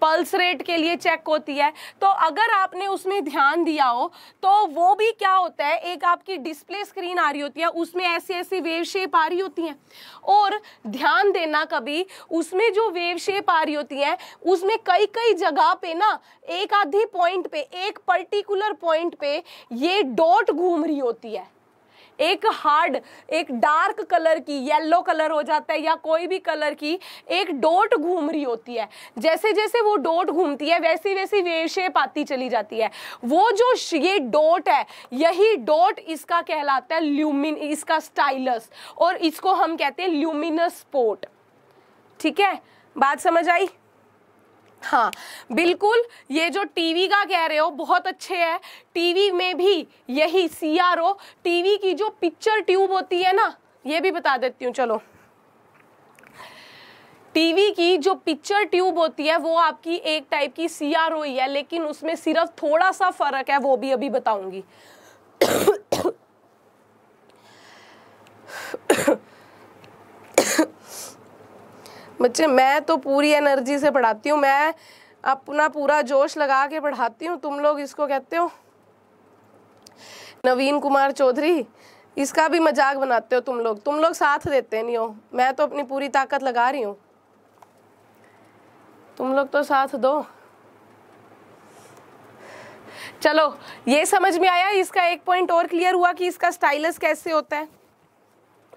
A: पल्स रेट के लिए चेक होती है तो अगर आपने उसमें ध्यान दिया हो तो वो भी क्या होता है एक आपकी डिस्प्ले स्क्रीन आ रही होती है उसमें ऐसी ऐसी वेव शेप आ रही होती हैं और ध्यान देना कभी उसमें जो वेव शेप आ रही होती है उसमें कई कई जगह पे ना एक आधी पॉइंट पे एक पर्टिकुलर पॉइंट पे ये डॉट घूम रही होती है एक हार्ड एक डार्क कलर की येलो कलर हो जाता है या कोई भी कलर की एक डोट घूम रही होती है जैसे जैसे वो डोट घूमती है वैसी वैसी वे शेप आती चली जाती है वो जो ये डोट है यही डोट इसका कहलाता है ल्यूमिन इसका स्टाइलस और इसको हम कहते हैं ल्यूमिनस स्पोट ठीक है बात समझ आई हाँ बिल्कुल ये जो टीवी का कह रहे हो बहुत अच्छे है टीवी में भी यही सी आर ओ टीवी की जो पिक्चर ट्यूब होती है ना ये भी बता देती हूँ चलो टीवी की जो पिक्चर ट्यूब होती है वो आपकी एक टाइप की सी आर ओ ही है लेकिन उसमें सिर्फ थोड़ा सा फर्क है वो भी अभी बताऊंगी बच्चे मैं तो पूरी एनर्जी से पढ़ाती हूँ मैं अपना पूरा जोश लगा के पढ़ाती हूँ तुम लोग इसको कहते हो नवीन कुमार चौधरी इसका भी मजाक बनाते हो तुम लोग तुम लोग साथ देते नहीं हो मैं तो अपनी पूरी ताकत लगा रही हूँ तुम लोग तो साथ दो चलो ये समझ में आया इसका एक पॉइंट और क्लियर हुआ कि इसका स्टाइलस कैसे होता है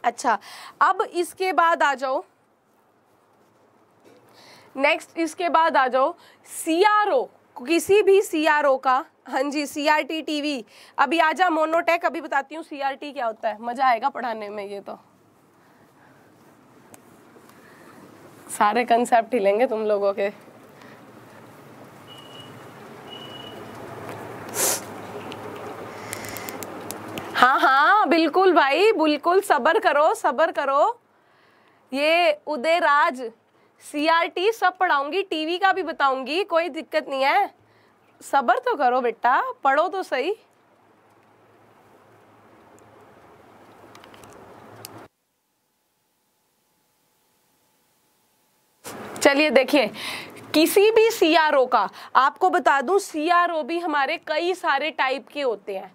A: अच्छा अब इसके बाद आ जाओ नेक्स्ट इसके बाद आ जाओ सी किसी भी सी का हाँ जी C R T T V अभी आ जा मोनोटेक अभी बताती हूँ सी आर टी क्या होता है मज़ा आएगा पढ़ाने में ये तो सारे कंसेप्ट हिलेंगे तुम लोगों के हाँ हाँ बिल्कुल भाई बिल्कुल सबर करो सबर करो ये उदयराज सीआरटी सब पढ़ाऊंगी टीवी का भी बताऊंगी कोई दिक्कत नहीं है सबर तो करो बेटा पढ़ो तो सही चलिए देखिए किसी भी सीआरओ का आपको बता दूं सीआरओ भी हमारे कई सारे टाइप के होते हैं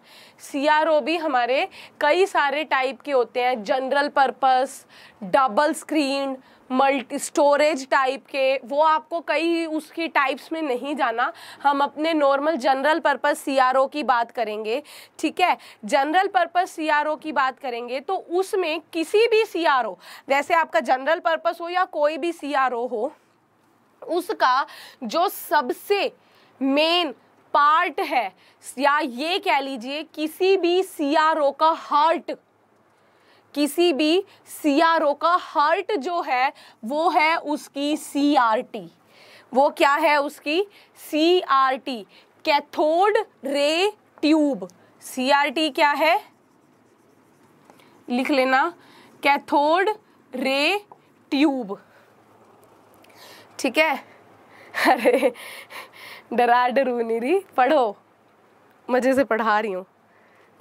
A: सीआरओ भी हमारे कई सारे टाइप के होते हैं general purpose double screen multi storage type के वो आपको कई उसकी टाइप्स में नहीं जाना हम अपने नॉर्मल जनरल पर्पज़ सी की बात करेंगे ठीक है जनरल पर्पज़ सी की बात करेंगे तो उसमें किसी भी सी जैसे आपका जनरल पर्पज़ हो या कोई भी सी हो उसका जो सबसे मेन पार्ट है या ये कह लीजिए किसी भी सी का हार्ट किसी भी सी का हार्ट जो है वो है उसकी सी वो क्या है उसकी सी कैथोड रे ट्यूब सी क्या है लिख लेना कैथोड रे ट्यूब ठीक है अरे डरा डरू निरी पढ़ो मज़े से पढ़ा रही हूँ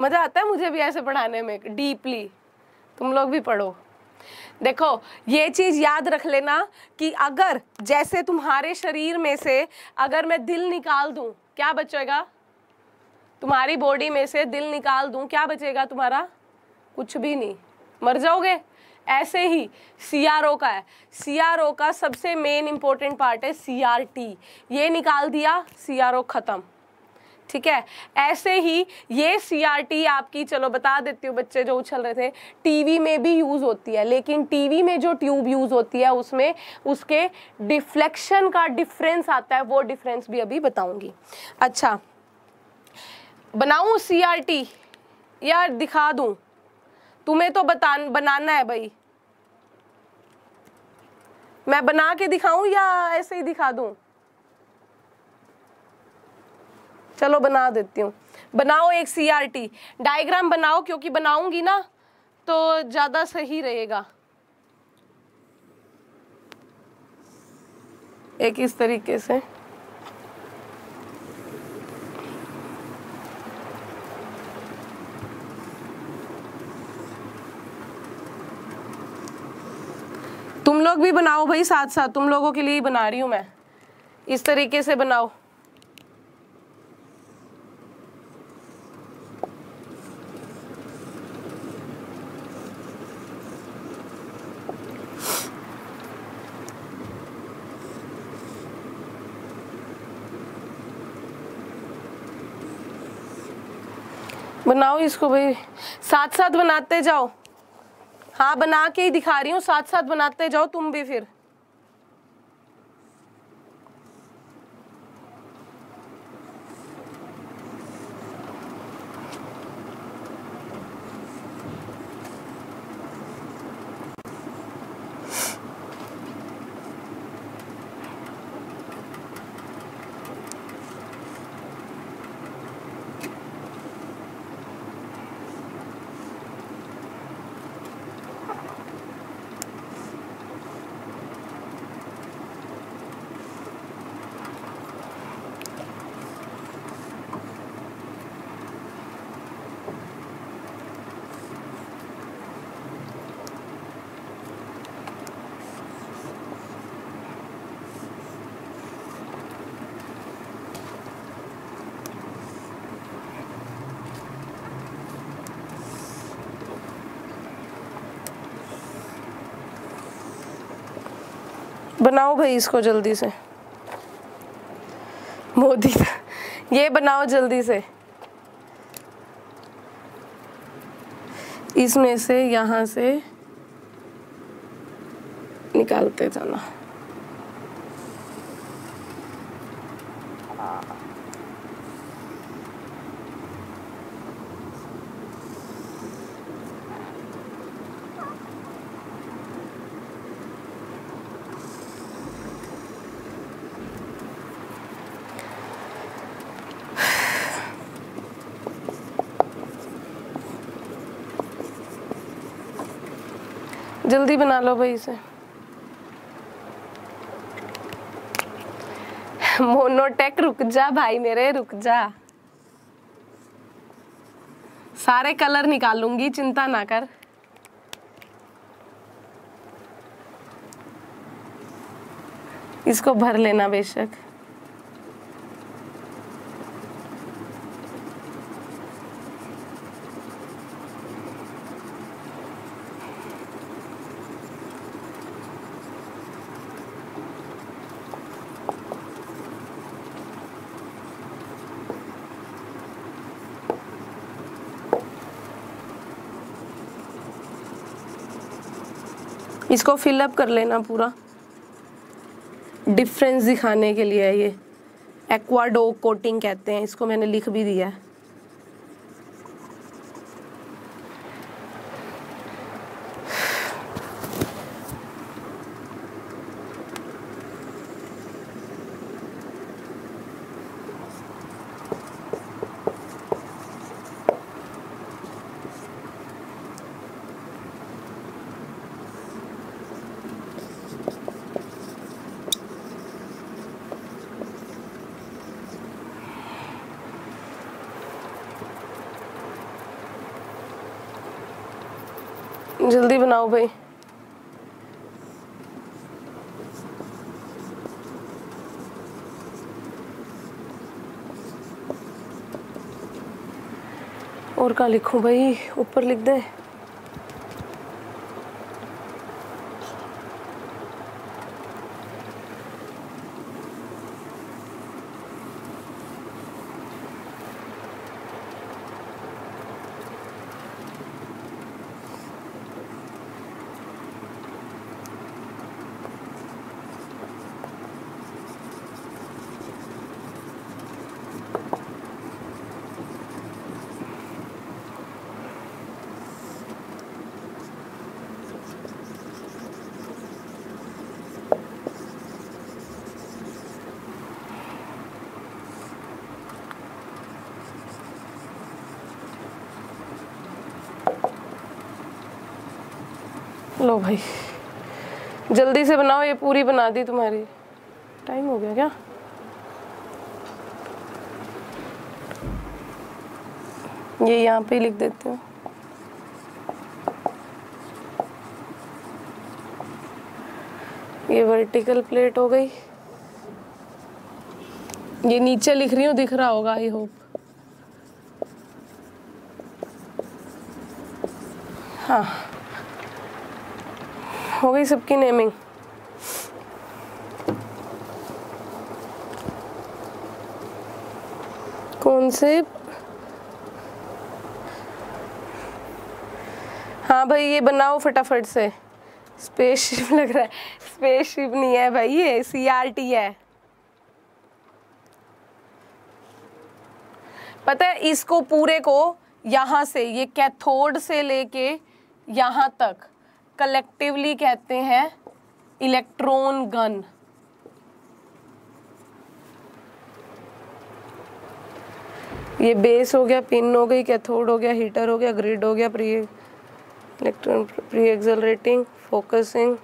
A: मज़ा आता है मुझे भी ऐसे पढ़ाने में डीपली तुम लोग भी पढ़ो देखो ये चीज़ याद रख लेना कि अगर जैसे तुम्हारे शरीर में से अगर मैं दिल निकाल दूं क्या बचेगा तुम्हारी बॉडी में से दिल निकाल दूं क्या बचेगा तुम्हारा कुछ भी नहीं मर जाओगे ऐसे ही सी आर ओ का है सी आर ओ का सबसे मेन इंपॉर्टेंट पार्ट है सी आर टी ये निकाल दिया सी आर ओ ख़त्म ठीक है ऐसे ही ये सीआरटी आपकी चलो बता देती हूँ बच्चे जो उछल रहे थे टीवी में भी यूज़ होती है लेकिन टीवी में जो ट्यूब यूज़ होती है उसमें उसके डिफ्लेक्शन का डिफरेंस आता है वो डिफरेंस भी अभी बताऊंगी अच्छा आर सीआरटी यार दिखा दू तुम्हें तो बता बनाना है भाई मैं बना के दिखाऊं या ऐसे ही दिखा दूं चलो बना देती हूँ बनाओ एक सीआरटी डायग्राम बनाओ क्योंकि बनाऊंगी ना तो ज़्यादा सही रहेगा एक इस तरीके से तुम लोग भी बनाओ भाई साथ साथ तुम लोगों के लिए ही बना रही हूं मैं इस तरीके से बनाओ बनाओ इसको भाई साथ साथ बनाते जाओ हाँ बना के ही दिखा रही हूँ साथ साथ बनाते जाओ तुम भी फिर बनाओ भाई इसको जल्दी से मोदी ये बनाओ जल्दी से इसमें से यहाँ से निकालते जाना जल्दी बना लो भाई इसे मोनोटेक रुक जा भाई मेरे रुक जा सारे कलर निकालूंगी चिंता ना कर इसको भर लेना बेशक इसको फिलअप कर लेना पूरा डिफरेंस दिखाने के लिए है ये एक्वाडो कोटिंग कहते हैं इसको मैंने लिख भी दिया है बताओ भाई और का लिखूं भाई ऊपर लिख दे लो भाई जल्दी से बनाओ ये पूरी बना दी तुम्हारी टाइम हो गया क्या ये यहाँ पे लिख देती हूँ ये वर्टिकल प्लेट हो गई ये नीचे लिख रही हूँ दिख रहा होगा आई होप हाँ हो गई सबकी नेमिंग कौन से हाँ भाई ये बनाओ फटाफट से स्पेसशिप लग रहा है स्पेसशिप नहीं है भाई ये सीआरटी है पता है इसको पूरे को यहां से ये कैथोड से लेके यहां तक कलेक्टिवली कहते हैं इलेक्ट्रॉन गन ये बेस हो गया पिन हो गई कैथोड हो गया हीटर हो गया ग्रिड हो गया pre electron pre accelerating focusing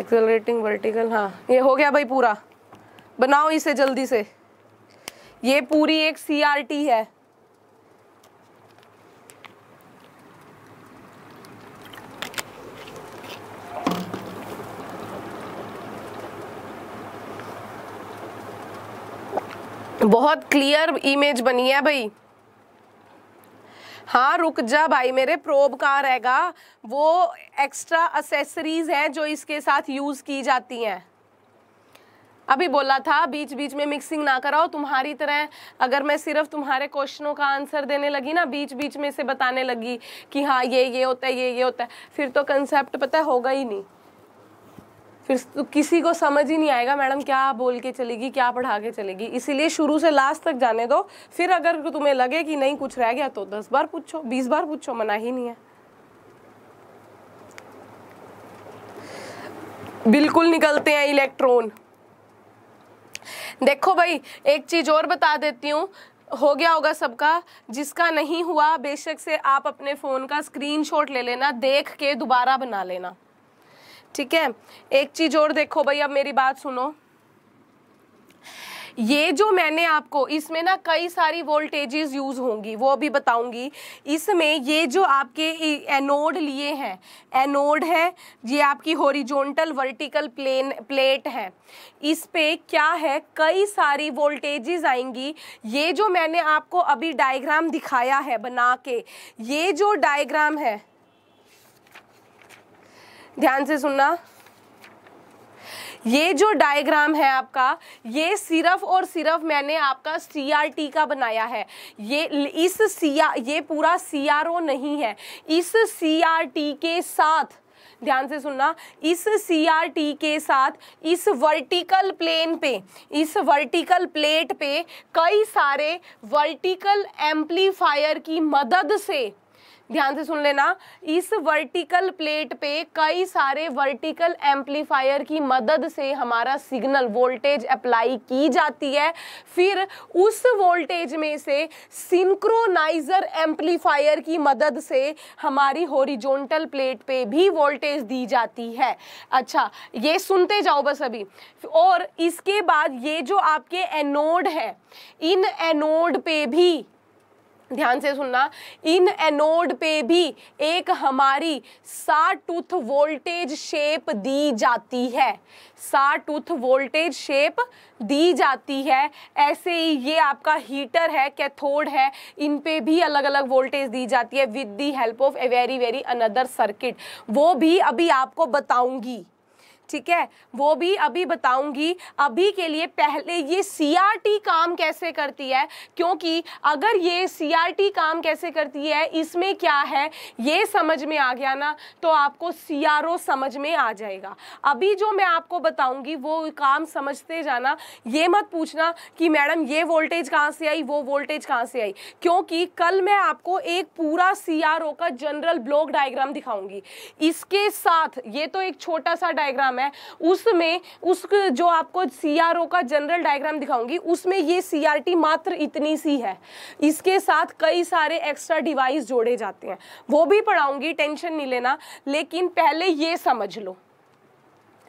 A: accelerating vertical हाँ ये हो गया भाई पूरा बनाओ इसे जल्दी से ये पूरी एक सीआरटी है बहुत क्लियर इमेज बनी है भाई हाँ रुक जा भाई मेरे प्रोब कहाँ रहेगा वो एक्स्ट्रा असेसरीज हैं जो इसके साथ यूज़ की जाती हैं अभी बोला था बीच बीच में मिक्सिंग ना कराओ तुम्हारी तरह अगर मैं सिर्फ तुम्हारे क्वेश्चनों का आंसर देने लगी ना बीच बीच में से बताने लगी कि हाँ ये ये होता है ये ये होता है फिर तो कंसेप्ट पता होगा ही नहीं फिर तो किसी को समझ ही नहीं आएगा मैडम क्या बोल के चलेगी क्या पढ़ा के चलेगी इसीलिए शुरू से लास्ट तक जाने दो फिर अगर तुम्हें लगे कि नहीं कुछ रह गया तो दस बार पूछो बीस बार पूछो मना ही नहीं है बिल्कुल निकलते हैं इलेक्ट्रॉन देखो भाई एक चीज़ और बता देती हूँ हो गया होगा सबका जिसका नहीं हुआ बेशक से आप अपने फ़ोन का स्क्रीनशॉट ले लेना देख के दोबारा बना लेना ठीक है एक चीज और देखो भाई अब मेरी बात सुनो ये जो मैंने आपको इसमें ना कई सारी वोल्टेजेस यूज़ होंगी वो अभी बताऊंगी इसमें ये जो आपके एनोड लिए हैं एनोड है ये आपकी होरिजोनटल वर्टिकल प्लेन प्लेट है इस पे क्या है कई सारी वोल्टेजेस आएंगी ये जो मैंने आपको अभी डायग्राम दिखाया है बना के ये जो डायग्राम है ध्यान से सुनना ये जो डायग्राम है आपका ये सिर्फ और सिर्फ मैंने आपका सीआरटी का बनाया है ये इस सीआ ये पूरा सीआरओ नहीं है इस सीआरटी के साथ ध्यान से सुनना इस सीआरटी के साथ इस वर्टिकल प्लेन पे इस वर्टिकल प्लेट पे कई सारे वर्टिकल एम्पलीफायर की मदद से ध्यान से सुन लेना इस वर्टिकल प्लेट पे कई सारे वर्टिकल एम्पलीफायर की मदद से हमारा सिग्नल वोल्टेज अप्लाई की जाती है फिर उस वोल्टेज में से सिंक्रोनाइजर एम्पलीफायर की मदद से हमारी होरिजोनटल प्लेट पे भी वोल्टेज दी जाती है अच्छा ये सुनते जाओ बस अभी और इसके बाद ये जो आपके एनोड है इन एनोड पे भी ध्यान से सुनना इन एनोड पे भी एक हमारी साटूथ वोल्टेज शेप दी जाती है साटूथ वोल्टेज शेप दी जाती है ऐसे ही ये आपका हीटर है कैथोड है इन पे भी अलग अलग वोल्टेज दी जाती है with the help of a very very another circuit वो भी अभी आपको बताऊंगी ठीक है वो भी अभी बताऊंगी अभी के लिए पहले ये सीआरटी काम कैसे करती है क्योंकि अगर ये सीआरटी काम कैसे करती है इसमें क्या है ये समझ में आ गया ना तो आपको सीआरओ समझ में आ जाएगा अभी जो मैं आपको बताऊंगी वो काम समझते जाना ये मत पूछना कि मैडम ये वोल्टेज कहाँ से आई वो वोल्टेज कहाँ से आई क्योंकि कल मैं आपको एक पूरा सीआरओ का जनरल ब्लॉक डायग्राम दिखाऊंगी इसके साथ ये तो एक छोटा सा डायग्राम है है उसमें उस जो आपको सी का जनरल डायग्राम दिखाऊंगी उसमें ये सी मात्र इतनी सी है इसके साथ कई सारे एक्स्ट्रा डिवाइस जोड़े जाते हैं वो भी पढ़ाऊंगी टेंशन नहीं लेना लेकिन पहले ये समझ लो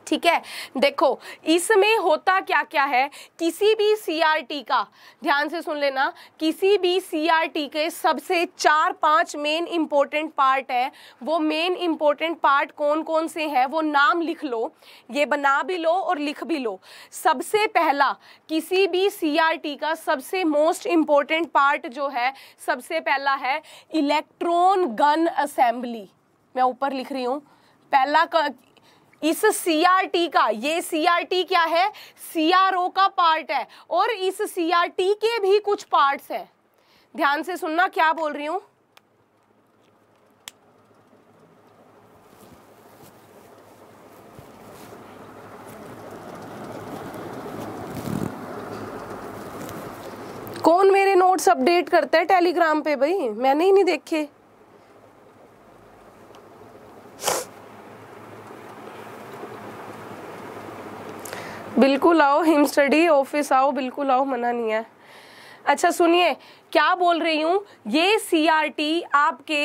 A: ठीक है देखो इसमें होता क्या क्या है किसी भी सीआरटी का ध्यान से सुन लेना किसी भी सीआरटी के सबसे चार पांच मेन इम्पोर्टेंट पार्ट है वो मेन इम्पोर्टेंट पार्ट कौन कौन से हैं वो नाम लिख लो ये बना भी लो और लिख भी लो सबसे पहला किसी भी सीआरटी का सबसे मोस्ट इम्पोर्टेंट पार्ट जो है सबसे पहला है इलेक्ट्रॉन गन असेंबली मैं ऊपर लिख रही हूँ पहला इस सीआरटी का ये सीआरटी क्या है सीआरओ का पार्ट है और इस सीआरटी के भी कुछ पार्ट्स है ध्यान से सुनना क्या बोल रही हूं कौन मेरे नोट्स अपडेट करता है टेलीग्राम पे भाई मैंने ही नहीं देखे बिल्कुल आओ हिम स्टडी ऑफिस आओ बिल्कुल आओ मना नहीं है अच्छा सुनिए क्या बोल रही हूँ ये सीआरटी आपके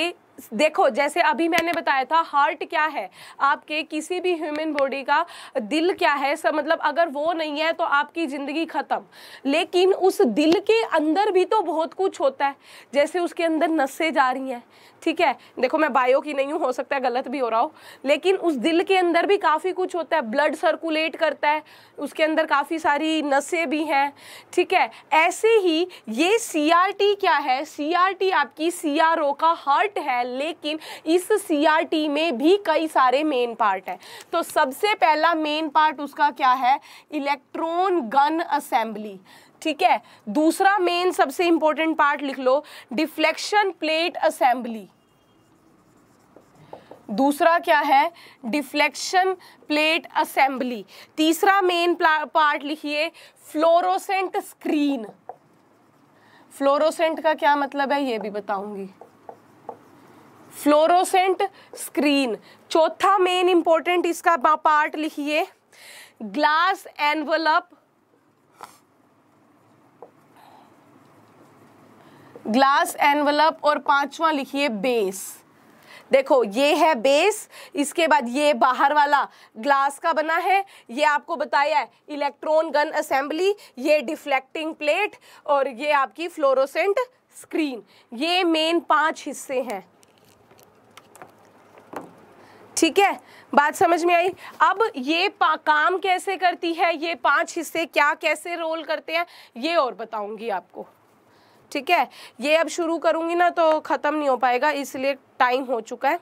A: देखो जैसे अभी मैंने बताया था हार्ट क्या है आपके किसी भी ह्यूमन बॉडी का दिल क्या है सब मतलब अगर वो नहीं है तो आपकी ज़िंदगी ख़त्म लेकिन उस दिल के अंदर भी तो बहुत कुछ होता है जैसे उसके अंदर नसें जा रही हैं ठीक है देखो मैं बायो की नहीं हूँ हो सकता है गलत भी हो रहा हो लेकिन उस दिल के अंदर भी काफ़ी कुछ होता है ब्लड सर्कुलेट करता है उसके अंदर काफ़ी सारी नसें भी हैं ठीक है ऐसे ही ये सी क्या है सी आपकी सी का हार्ट है लेकिन इस सीआरटी में भी कई सारे मेन पार्ट हैं तो सबसे पहला मेन पार्ट उसका क्या है इलेक्ट्रॉन गन असेंबली ठीक है दूसरा मेन सबसे इंपॉर्टेंट पार्ट लिख लो डिफ्लेक्शन प्लेट असेंबली दूसरा क्या है डिफ्लेक्शन प्लेट असेंबली तीसरा मेन पार्ट लिखिए फ्लोरोसेंट स्क्रीन फ्लोरोसेंट का क्या मतलब है ये भी बताऊंगी फ्लोरोसेंट स्क्रीन चौथा मेन इंपॉर्टेंट इसका पार्ट लिखिए ग्लास एनवलप ग्लास एनवलप और पांचवा लिखिए बेस देखो ये है बेस इसके बाद ये बाहर वाला ग्लास का बना है ये आपको बताया है इलेक्ट्रॉन गन असेंबली ये डिफ्लेक्टिंग प्लेट और ये आपकी फ्लोरोसेंट स्क्रीन ये मेन पांच हिस्से हैं ठीक है बात समझ में आई अब ये काम कैसे करती है ये पांच हिस्से क्या कैसे रोल करते हैं ये और बताऊंगी आपको ठीक है ये अब शुरू करूंगी ना तो ख़त्म नहीं हो पाएगा इसलिए टाइम हो चुका है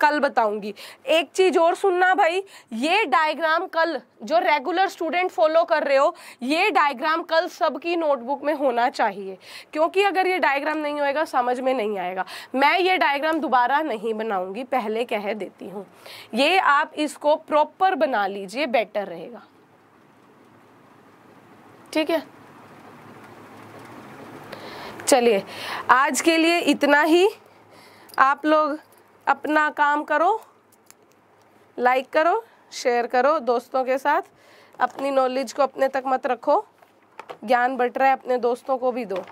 A: कल बताऊंगी एक चीज़ और सुनना भाई ये डायग्राम कल जो रेगुलर स्टूडेंट फॉलो कर रहे हो ये डायग्राम कल सबकी नोटबुक में होना चाहिए क्योंकि अगर ये डायग्राम नहीं होएगा समझ में नहीं आएगा मैं ये डायग्राम दोबारा नहीं बनाऊंगी पहले कह देती हूँ ये आप इसको प्रॉपर बना लीजिए बेटर रहेगा ठीक है चलिए आज के लिए इतना ही आप लोग अपना काम करो लाइक करो शेयर करो दोस्तों के साथ अपनी नॉलेज को अपने तक मत रखो ज्ञान बट रहा है अपने दोस्तों को भी दो